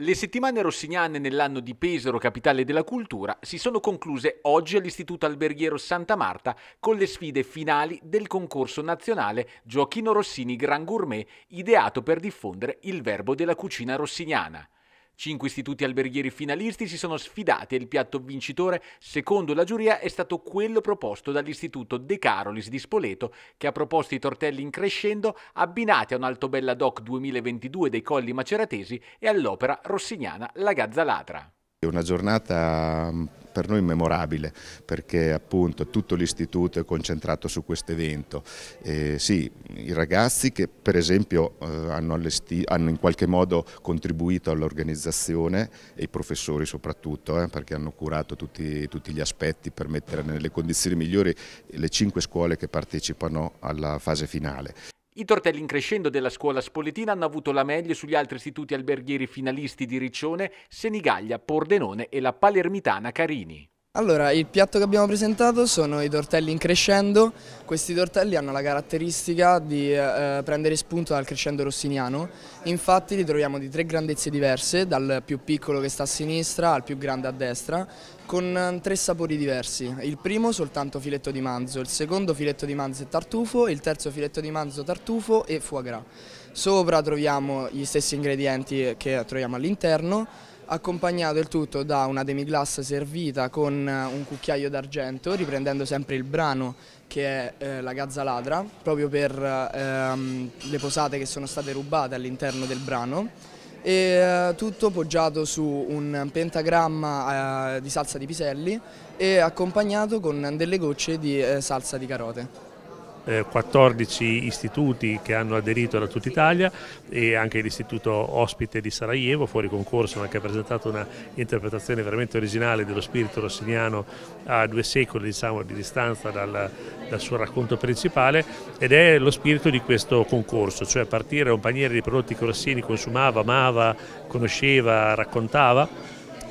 Le settimane rossignane nell'anno di Pesaro, capitale della cultura, si sono concluse oggi all'Istituto Alberghiero Santa Marta con le sfide finali del concorso nazionale Gioachino Rossini Gran Gourmet, ideato per diffondere il verbo della cucina rossignana. Cinque istituti alberghieri finalisti si sono sfidati e il piatto vincitore, secondo la giuria, è stato quello proposto dall'istituto De Carolis di Spoleto, che ha proposto i tortelli in crescendo abbinati a un Alto Bella Doc 2022 dei Colli Maceratesi e all'opera rossignana La Gazza Latra. È una giornata per noi memorabile perché appunto tutto l'istituto è concentrato su questo evento. Eh, sì, i ragazzi che per esempio eh, hanno, hanno, in qualche modo contribuito all'organizzazione e i professori soprattutto eh, perché hanno curato tutti, tutti, gli aspetti per mettere nelle condizioni migliori le cinque scuole che partecipano alla fase finale. I tortelli in crescendo della scuola spoletina hanno avuto la meglio sugli altri istituti alberghieri finalisti di Riccione, Senigallia, Pordenone e la Palermitana Carini. Allora, il piatto che abbiamo presentato sono i tortelli in crescendo. Questi tortelli hanno la caratteristica di eh, eh, prendere spunto dal crescendo rossiniano. Infatti li troviamo di tre grandezze diverse, dal più piccolo che sta a sinistra al più grande a destra, con eh, tre sapori diversi. Il primo soltanto filetto di manzo, il secondo filetto di manzo e tartufo, il terzo filetto di manzo, tartufo e foie gras. Sopra troviamo gli stessi ingredienti che troviamo all'interno accompagnato il tutto da una demiglass servita con eh, un cucchiaio d'argento, riprendendo sempre il brano che è eh, la Ladra, proprio per ehm, le posate che sono state rubate all'interno del brano. E eh, tutto poggiato su un pentagramma eh, di salsa di piselli e accompagnato con delle gocce di eh, salsa di carote. 14 eh, istituti che hanno aderito da tutta Italia e anche l'istituto ospite di Sarajevo, fuori concorso, ma che ha presentato una interpretazione veramente originale dello spirito rossiniano a due secoli diciamo, di distanza dal, dal suo racconto principale ed è lo spirito di questo concorso, cioè partire da un paniere di prodotti che Rossini consumava, amava, conosceva, raccontava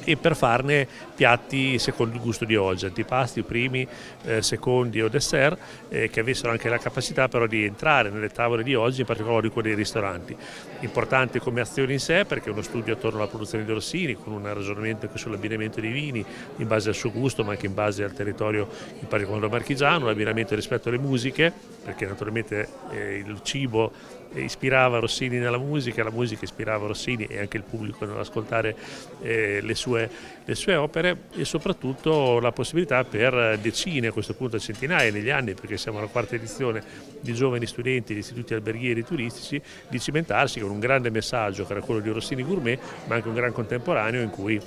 e per farne piatti secondo il gusto di oggi, antipasti, primi, eh, secondi o dessert, eh, che avessero anche la capacità però di entrare nelle tavole di oggi, in particolare di quelle dei ristoranti. Importante come azione in sé perché è uno studio attorno alla produzione di Rossini, con un ragionamento anche sull'abbinamento dei vini, in base al suo gusto ma anche in base al territorio in particolare marchigiano, l'abbinamento rispetto alle musiche, perché naturalmente eh, il cibo eh, ispirava Rossini nella musica, la musica ispirava Rossini e anche il pubblico nell'ascoltare eh, le, sue, le, sue, opere e soprattutto la possibilità per decine, a questo punto centinaia negli anni, perché siamo alla quarta edizione di giovani studenti di istituti alberghieri turistici, di cimentarsi con un grande messaggio che era quello di Rossini Gourmet, ma anche un gran contemporaneo in cui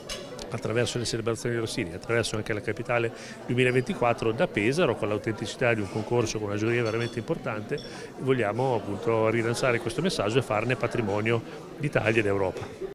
attraverso le celebrazioni di Rossini, attraverso anche la capitale 2024 da Pesaro con l'autenticità di un concorso, con una giuria veramente importante, vogliamo appunto rilanciare questo messaggio e farne patrimonio d'Italia ed Europa.